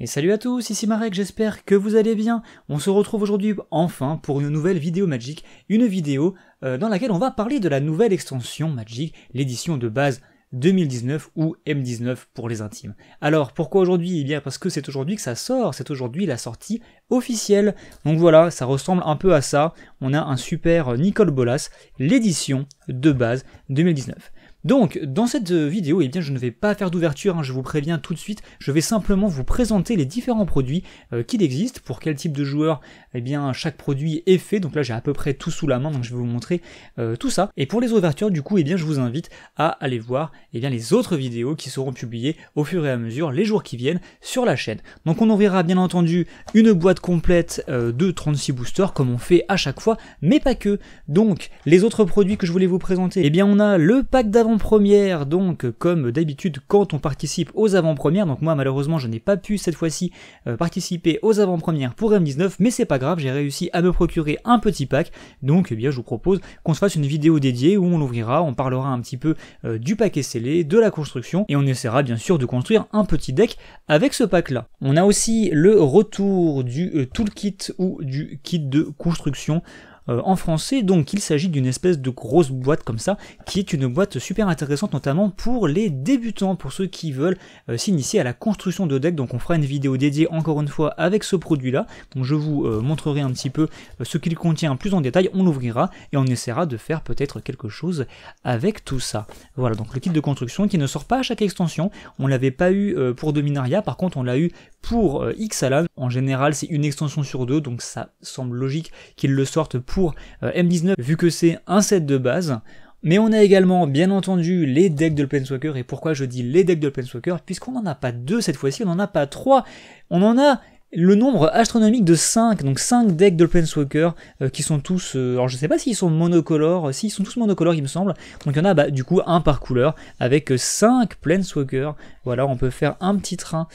Et salut à tous, ici Marek, j'espère que vous allez bien. On se retrouve aujourd'hui enfin pour une nouvelle vidéo Magic, une vidéo euh, dans laquelle on va parler de la nouvelle extension Magic, l'édition de base 2019 ou M19 pour les intimes. Alors pourquoi aujourd'hui Eh bien parce que c'est aujourd'hui que ça sort, c'est aujourd'hui la sortie officielle. Donc voilà, ça ressemble un peu à ça. On a un super euh, Nicole Bolas, l'édition de base 2019. Donc, dans cette euh, vidéo, eh bien, je ne vais pas faire d'ouverture, hein, je vous préviens tout de suite, je vais simplement vous présenter les différents produits euh, qui existent pour quel type de joueur eh bien, chaque produit est fait, donc là j'ai à peu près tout sous la main, donc je vais vous montrer euh, tout ça. Et pour les ouvertures, du coup, eh bien, je vous invite à aller voir eh bien, les autres vidéos qui seront publiées au fur et à mesure, les jours qui viennent, sur la chaîne. Donc on ouvrira bien entendu une boîte complète de 36 boosters, comme on fait à chaque fois, mais pas que. Donc, les autres produits que je voulais vous présenter, eh bien on a le pack d'avant première donc comme d'habitude quand on participe aux avant-premières, donc moi malheureusement je n'ai pas pu cette fois-ci euh, participer aux avant-premières pour M19, mais c'est pas grave, j'ai réussi à me procurer un petit pack, donc eh bien je vous propose qu'on se fasse une vidéo dédiée où on l'ouvrira, on parlera un petit peu euh, du paquet scellé, de la construction, et on essaiera bien sûr de construire un petit deck avec ce pack-là. On a aussi le retour du euh, toolkit ou du kit de construction. Euh, en français. Donc il s'agit d'une espèce de grosse boîte comme ça, qui est une boîte super intéressante notamment pour les débutants, pour ceux qui veulent euh, s'initier à la construction de deck. Donc on fera une vidéo dédiée encore une fois avec ce produit-là. Donc je vous euh, montrerai un petit peu ce qu'il contient plus en détail, on l'ouvrira et on essaiera de faire peut-être quelque chose avec tout ça. Voilà, donc le kit de construction qui ne sort pas à chaque extension. On l'avait pas eu pour Dominaria, par contre on l'a eu pour Xalan. En général, c'est une extension sur deux, donc ça semble logique qu'ils le sortent pour euh, M19 vu que c'est un set de base. Mais on a également, bien entendu, les decks de Planeswalker, et pourquoi je dis les decks de Planeswalker, puisqu'on n'en a pas deux cette fois-ci, on n'en a pas trois, on en a le nombre astronomique de 5, donc 5 decks de Planeswalker euh, qui sont tous, euh, alors je sais pas s'ils sont monocolores, euh, s'ils sont tous monocolores il me semble, donc il y en a bah, du coup un par couleur avec 5 Planeswalker, voilà on peut faire un petit train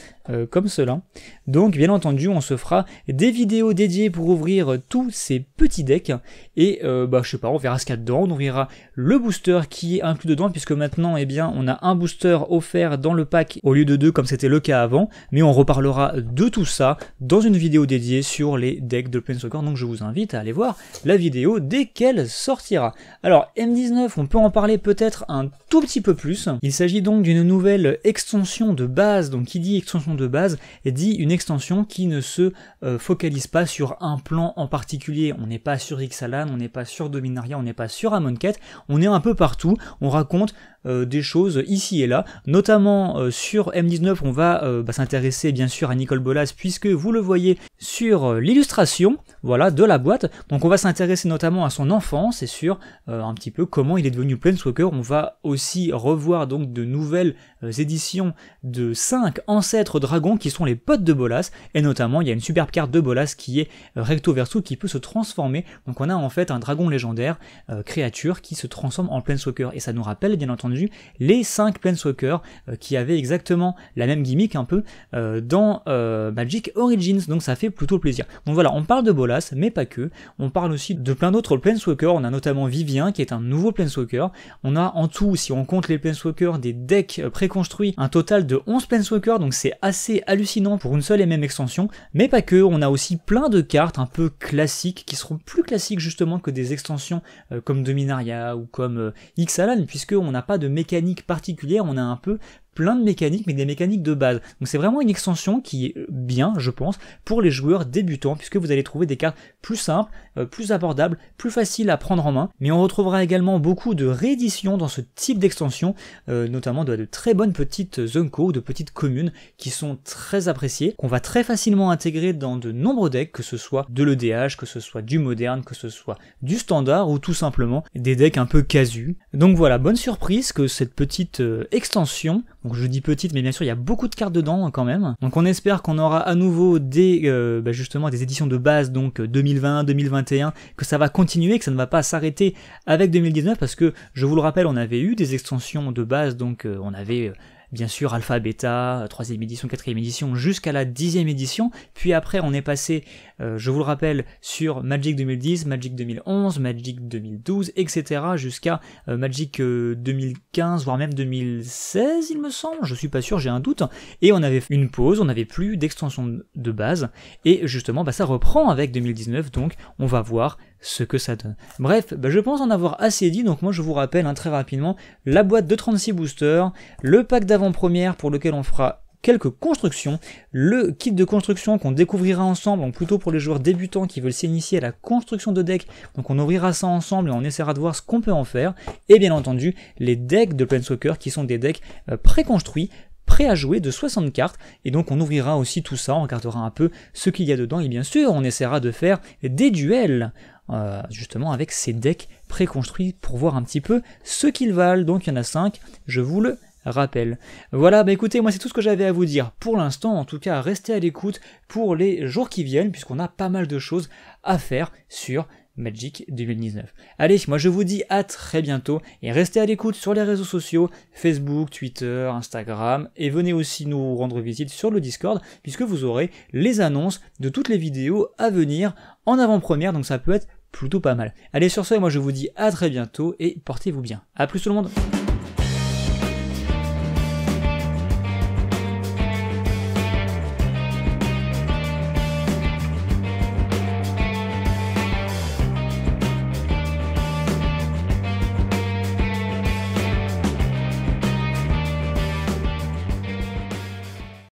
comme cela. Donc bien entendu on se fera des vidéos dédiées pour ouvrir tous ces petits decks et bah je sais pas on verra ce qu'il y a dedans, on ouvrira le booster qui est inclus dedans puisque maintenant eh bien on a un booster offert dans le pack au lieu de deux comme c'était le cas avant, mais on reparlera de tout ça dans une vidéo dédiée sur les decks de Soccer, donc je vous invite à aller voir la vidéo dès qu'elle sortira. Alors M19, on peut en parler peut-être un tout petit peu plus. Il s'agit donc d'une nouvelle extension de base, donc qui dit extension de base dit une extension qui ne se euh, focalise pas sur un plan en particulier. On n'est pas sur Xalan, on n'est pas sur Dominaria, on n'est pas sur Amonkhet, on est un peu partout, on raconte euh, des choses ici et là, notamment euh, sur M19 on va euh, bah, s'intéresser bien sûr à Nicole Bolas puisque vous le voyez sur l'illustration, voilà, de la boîte. Donc on va s'intéresser notamment à son enfance, et sur euh, un petit peu comment il est devenu Planeswalker. On va aussi revoir donc de nouvelles euh, éditions de 5 ancêtres dragons qui sont les potes de Bolas, et notamment il y a une superbe carte de Bolas qui est euh, Recto Verso qui peut se transformer. Donc on a en fait un dragon légendaire, créature, qui se transforme en Planeswalker. Et ça nous rappelle bien entendu les 5 Planeswalkers qui avaient exactement la même gimmick un peu dans Magic Origins, donc ça fait plutôt plaisir. Donc voilà, on parle de Bolas, mais pas que. On parle aussi de plein d'autres Planeswalkers, on a notamment Vivien qui est un nouveau Planeswalker. On a en tout, si on compte les Planeswalkers des decks euh, préconstruits, un total de 11 Planeswalkers, donc c'est assez hallucinant pour une seule et même extension, mais pas que, on a aussi plein de cartes un peu classiques qui seront plus classiques justement que des extensions euh, comme Dominaria ou comme euh, puisque puisqu'on n'a pas de mécanique particulière, on a un peu plein de mécaniques, mais des mécaniques de base. Donc c'est vraiment une extension qui est euh, bien, je pense, pour les joueurs débutants, puisque vous allez trouver des cartes plus simples, euh, plus abordables, plus faciles à prendre en main. Mais on retrouvera également beaucoup de rééditions dans ce type d'extension, euh, notamment de, très bonnes petites ou de petites communes, qui sont très appréciées, qu'on va très facilement intégrer dans de nombreux decks, que ce soit de l'EDH, que ce soit du moderne, que ce soit du standard, ou tout simplement des decks un peu casus. Donc voilà, bonne surprise que cette petite extension donc je dis petite, mais bien sûr il y a beaucoup de cartes dedans quand même. Donc on espère qu'on aura à nouveau des euh, bah, justement des éditions de base, donc 2020, euh, 2021, que ça va continuer, que ça ne va pas s'arrêter avec 2019, parce que je vous le rappelle, on avait eu des extensions de base, donc euh, on avait bien sûr Alpha, Beta, euh, troisième édition, quatrième édition, jusqu'à la dixième édition. Puis après, on est passé, euh, je vous le rappelle, sur Magic 2010, Magic 2011, Magic 2012, etc. jusqu'à euh, Magic 2015, voire même 2016, il me semble. Je suis pas sûr, j'ai un doute. Et on avait une pause, on n'avait plus d'extension de base. Et justement, bah, ça reprend avec 2019, donc on va voir ce que ça donne. Bref, bah, je pense en avoir assez dit, donc moi je vous rappelle hein, très rapidement la boîte de 36 boosters, le pack d'avant-première pour lequel on fera quelques constructions, le kit de construction qu'on découvrira ensemble, donc plutôt pour les joueurs débutants qui veulent s'initier à la construction de decks, donc on ouvrira ça ensemble et on essaiera de voir ce qu'on peut en faire, et bien entendu les decks de Planeswalker qui sont des decks euh, préconstruits, prêt à jouer de 60 cartes. Et donc on ouvrira aussi tout ça, on regardera un peu ce qu'il y a dedans. Et bien sûr, on essaiera de faire des duels, euh, justement avec ces decks préconstruits pour voir un petit peu ce qu'ils valent. Donc il y en a 5, je vous le rappelle. Voilà, bah écoutez, moi c'est tout ce que j'avais à vous dire pour l'instant, en tout cas restez à l'écoute pour les jours qui viennent, puisqu'on a pas mal de choses à faire sur Magic 2019. Allez, moi je vous dis à très bientôt et restez à l'écoute sur les réseaux sociaux, Facebook, Twitter, Instagram et venez aussi nous rendre visite sur le Discord puisque vous aurez les annonces de toutes les vidéos à venir en avant-première donc ça peut être plutôt pas mal. Allez sur ce, moi je vous dis à très bientôt et portez-vous bien. À plus tout le monde.